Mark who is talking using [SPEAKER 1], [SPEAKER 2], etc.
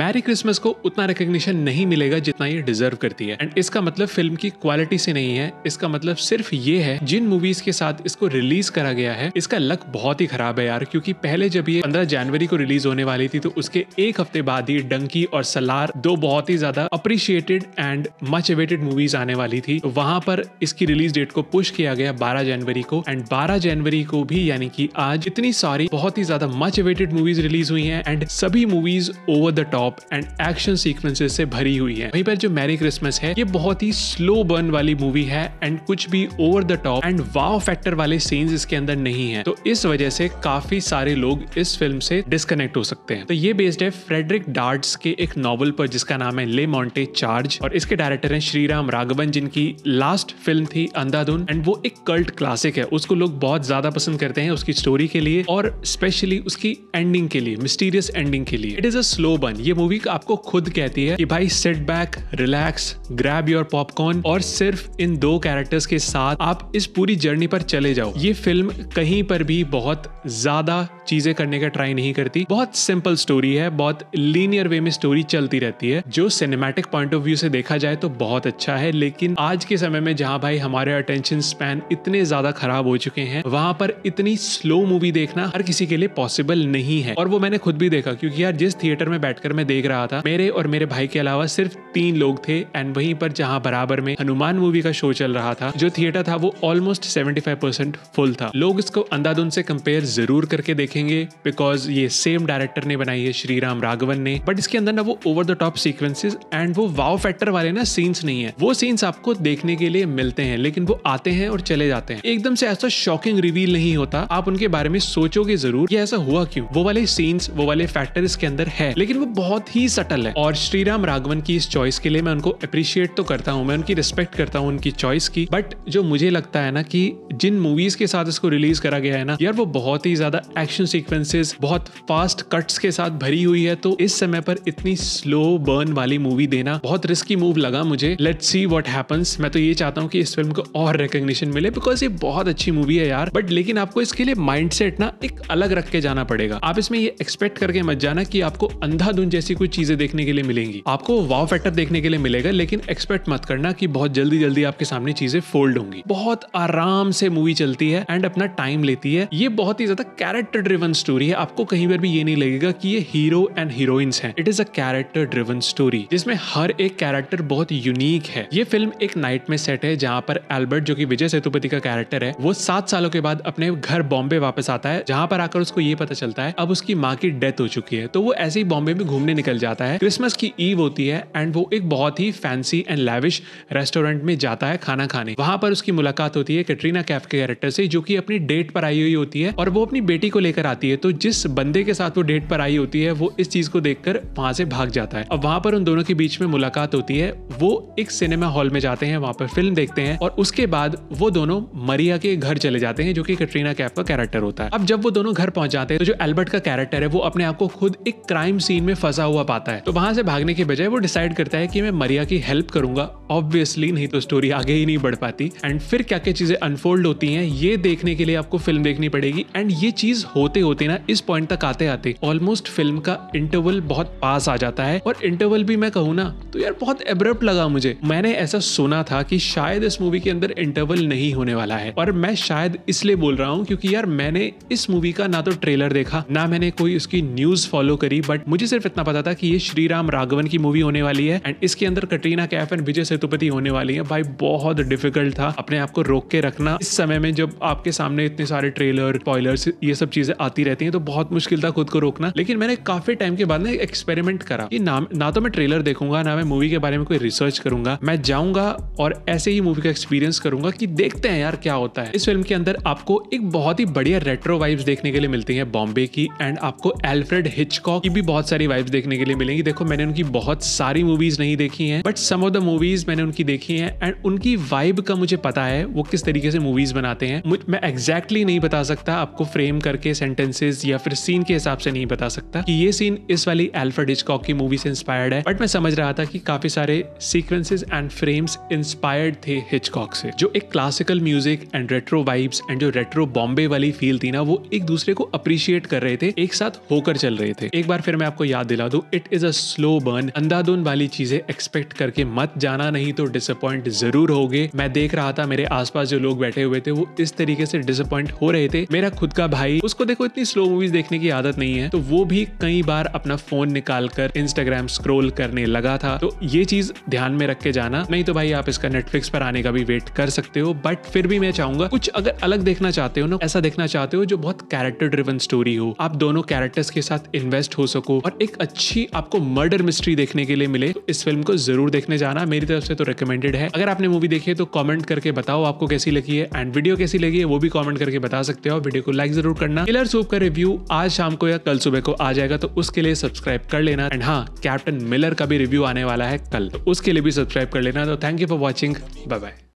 [SPEAKER 1] merry Christmas को उतना recognition नहीं मिलेगा जितना ये डिजर्व करती है एंड इसका मतलब फिल्म की क्वालिटी से नहीं है इसका मतलब सिर्फ ये है जिन मूवीज के साथ इसको रिलीज करा गया है इसका लक बहुत ही खराब है यार क्योंकि पहले जब ये पंद्रह जनवरी को रिलीज होने वाली थी तो उसके एक हफ्ते बाद ही डंकी और सलार दो बहुत ही ज्यादा appreciated and much awaited movies आने वाली थी तो वहां पर इसकी रिलीज डेट को पुश किया गया बारह जनवरी को एंड बारह जनवरी को भी यानी की आज इतनी सारी बहुत ही ज्यादा मच अवेटेड मूवीज रिलीज हुई है एंड सभी movies over the top drop and action sequences से भरी हुई है वहीं पर जो मैरी क्रिसमस है ये बहुत ही स्लो बर्न वाली मूवी है एंड कुछ भी over the top and wow factor वाले सीन्स इसके अंदर नहीं है तो इस वजह से काफी सारे लोग इस फिल्म से डिस्कनेक्ट हो सकते हैं तो ये बेस्ड है फ्रेडरिक डार्ट्स के एक नॉवल पर जिसका नाम है ले मॉन्टे चार्ज और इसके डायरेक्टर है श्रीराम राघवन जिनकी लास्ट फिल्म थी अंधाधुन एंड वो एक कल्ट क्लासिक है उसको लोग बहुत ज्यादा पसंद करते हैं उसकी स्टोरी के लिए और स्पेशली उसकी एंडिंग के लिए मिस्टीरियस एंडिंग के लिए इट इज अ स्लो बन ये मूवी आपको खुद कहती है कि भाई sit back relax grab your popcorn और सिर्फ इन दो कैरेक्टर्स के साथ आप इस पूरी जर्नी पर चले जाओ ये फिल्म कहीं पर भी बहुत ज्यादा चीजें करने का ट्राई नहीं करती बहुत सिंपल स्टोरी है बहुत लीनियर वे में स्टोरी चलती रहती है जो सिनेमेटिक पॉइंट ऑफ व्यू से देखा जाए तो बहुत अच्छा है लेकिन आज के समय में जहाँ भाई हमारे अटेंशन स्पैन इतने ज्यादा खराब हो चुके हैं वहां पर इतनी स्लो मूवी देखना हर किसी के लिए पॉसिबल नहीं है और वो मैंने खुद भी देखा क्योंकि यार जिस थिएटर में बैठकर में देख रहा था मेरे और मेरे भाई के अलावा सिर्फ तीन लोग थे एंड वहीं पर जहां बराबर में हनुमान मूवी का शो चल रहा था जो थिएटर था वो ऑलमोस्ट 75 परसेंट फुल था लोग इसको अंधाधुन से कंपेयर जरूर करके देखेंगे बिकॉज ये सेम डायरेक्टर ने बनाई है श्री राम राघवन ने बट इसके अंदर ना वो over the top sequences and वो वाव फैक्टर वाले ना सीन्स नहीं है वो सीन्स आपको देखने के लिए मिलते हैं लेकिन वो आते हैं और चले जाते हैं एकदम से ऐसा शॉकिंग रिवील नहीं होता आप उनके बारे में सोचोगे जरूर ये ऐसा हुआ क्यों वो वाले सीन्स वो वाले फैक्टर इसके अंदर है लेकिन वो बहुत ही सटल है और श्री राम राघवन की इस चॉइस के लिए मैं उनको अप्रिशिएट तो करता हूँ मैं उनकी रिस्पेक्ट करता हूँ उनकी चॉइस की बट जो मुझे लगता है ना कि जिन मूवीज के साथ इसको रिलीज करा गया है ना यार वो बहुत ही ज्यादा एक्शन सिक्वेंसेज बहुत फास्ट कट्स के साथ भरी हुई है तो इस समय पर इतनी स्लो बर्न वाली मूवी देना बहुत रिस्की मूव लगा मुझे लेट सी वॉट हैपन्स मैं तो ये चाहता हूँ कि इस फिल्म को और रिकग्निशन मिले बिकॉज ये बहुत अच्छी मूवी है यार बट लेकिन आपको इसके लिए माइंड ना एक अलग रख के जाना पड़ेगा आप इसमें ये एक्सपेक्ट करके मत जाना कि आपको अंधाधुंध जैसी कुछ चीजें देखने के लिए मिलेंगी आपको वाव फैक्टर देखने के लिए मिलेगा लेकिन एक्सपेक्ट मत करना कि बहुत जल्दी जल्दी आपके सामने चीजें फोल्ड होंगी बहुत आराम से मूवी चलती है एंड अपना टाइम लेती है ये बहुत ही ज्यादा कैरेक्टर ड्रिवन स्टोरी है आपको कहीं पर भी ये नहीं लगेगा कि ये हीरो एंड हीरोइंस हैं it is a character driven story जिसमें हर एक कैरेक्टर बहुत यूनिक है ये फिल्म एक नाइट में सेट है जहाँ पर एल्बर्ट जो की विजय सेतुपति का कैरेक्टर है वो सात सालों के बाद अपने घर बॉम्बे वापस आता है जहाँ पर आकर उसको ये पता चलता है अब उसकी माँ की डेथ हो चुकी है तो वो ऐसे ही बॉम्बे में घूम घूमने निकल जाता है क्रिसमस की ईव होती है एंड वो एक बहुत ही फैंसी एंड लैविश रेस्टोरेंट में जाता है खाना खाने वहां पर उसकी मुलाकात होती है कैटरीना कैफ के कैरेक्टर से जो की अपनी डेट पर आई हुई होती है और वो अपनी बेटी को लेकर आती है तो जिस बंदे के साथ वो डेट पर आई होती है वो इस चीज को देखकर वहां से भाग जाता है अब वहां पर उन दोनों के बीच में मुलाकात होती है वो एक सिनेमा हॉल में जाते हैं वहां पर फिल्म देखते हैं और उसके बाद वो दोनों मरिया के घर चले जाते हैं जो कि कैटरीना कैफ का कैरेक्टर होता है अब जब वो दोनों घर पहुंच जाते हैं तो जो एल्बर्ट का कैरेक्टर है वो अपने आप को खुद एक क्राइम सीन में फंस फंसा हुआ पाता है तो वहां से भागने के बजाय वो डिसाइड करता है कि मैं मरिया की हेल्प करूंगा ऑब्वियसली नहीं तो स्टोरी आगे ही नहीं बढ़ पाती एंड फिर क्या क्या चीजें अनफोल्ड होती है ये देखने के लिए आपको फिल्म देखनी पड़ेगी एंड ये चीज होते होते ना इस पॉइंट तक आते आते ऑलमोस्ट फिल्म का इंटरवल बहुत पास आ जाता है और इंटरवल भी मैं कहूँ ना तो यार बहुत एब्रप्ट लगा मुझे मैंने ऐसा सुना था कि शायद इस मूवी के अंदर इंटरवल नहीं होने वाला है और मैं शायद इसलिए बोल रहा हूँ क्योंकि यार मैंने इस मूवी का ना तो ट्रेलर देखा ना मैंने कोई उसकी न्यूज फॉलो करी बट मुझे सिर्फ इतना इतना पता था कि ये श्री राम राघवन की मूवी होने वाली है एंड इसके अंदर कटरीना कैफ एंड विजय सेतुपति होने वाली है भाई बहुत डिफिकल्ट था अपने आप को रोक के रखना इस समय में जब आपके सामने इतने सारे ट्रेलर पॉयलर्स ये सब चीजें आती रहती है तो बहुत मुश्किल था खुद को रोकना लेकिन मैंने काफी टाइम के बाद ना एक्सपेरिमेंट करा कि ना ना तो मैं ट्रेलर देखूंगा ना मैं मूवी के बारे में कोई रिसर्च करूंगा मैं जाऊंगा और ऐसे ही मूवी का एक्सपीरियंस करूंगा कि देखते हैं यार क्या होता है इस फिल्म के अंदर आपको एक बहुत ही बढ़िया रेट्रो वाइब्स देखने के लिए मिलती है बॉम्बे की एंड आपको एल्फ्रेड हिचकॉक की भी बहुत सारी वाइब्स देखने के लिए मिलेंगी देखो मैंने उनकी बहुत सारी मूवीज नहीं देखी हैं but some of the movies मैंने उनकी देखी हैं एंड उनकी वाइब का मुझे पता है वो किस तरीके से मूवीज बनाते हैं मैं एग्जैक्टली exactly नहीं बता सकता आपको फ्रेम करके सेंटेंसेज या फिर सीन के हिसाब से नहीं बता सकता कि ये सीन इस वाली एल्फ्रेड हिचकॉक की मूवी से इंस्पायर्ड है बट मैं समझ रहा था कि काफी सारे सीक्वेंसेज एंड फ्रेम्स इंस्पायर्ड थे हिचकॉक से जो एक classical music and retro vibes and जो रेट्रो बॉम्बे वाली फील थी ना वो एक दूसरे को अप्रिशिएट कर रहे थे एक साथ होकर चल रहे थे एक बार फिर मैं आपको याद दिला बता दू it is a slow burn Andhadhun वाली चीजें एक्सपेक्ट करके मत जाना नहीं तो डिसअपॉइंट जरूर हो मैं देख रहा था मेरे आसपास जो लोग बैठे हुए थे वो इस तरीके से डिसअपॉइंट हो रहे थे मेरा खुद का भाई उसको देखो इतनी स्लो मूवीज देखने की आदत नहीं है तो वो भी कई बार अपना फोन निकाल कर इंस्टाग्राम स्क्रोल करने लगा था तो ये चीज ध्यान में रख के जाना नहीं तो भाई आप इसका नेटफ्लिक्स पर आने का भी वेट कर सकते हो बट फिर भी मैं चाहूंगा कुछ अगर अलग देखना चाहते हो ना ऐसा देखना चाहते हो जो बहुत कैरेक्टर ड्रिवन स्टोरी हो आप दोनों कैरेक्टर्स के साथ इन्वेस्ट हो सको और एक अच्छी आपको मर्डर मिस्ट्री देखने के लिए मिले तो इस फिल्म को जरूर देखने जाना मेरी तरफ से तो रिकमेंडेड है अगर आपने मूवी देखी है तो कमेंट करके बताओ आपको कैसी लगी है एंड वीडियो कैसी लगी है वो भी कमेंट करके बता सकते हो वीडियो को लाइक जरूर करना किलर सूप का रिव्यू आज शाम को या कल सुबह को आ जाएगा तो उसके लिए सब्सक्राइब कर लेना एंड हाँ कैप्टन मिलर का भी रिव्यू आने वाला है कल तो उसके लिए भी सब्सक्राइब कर लेना तो thank you for watching bye bye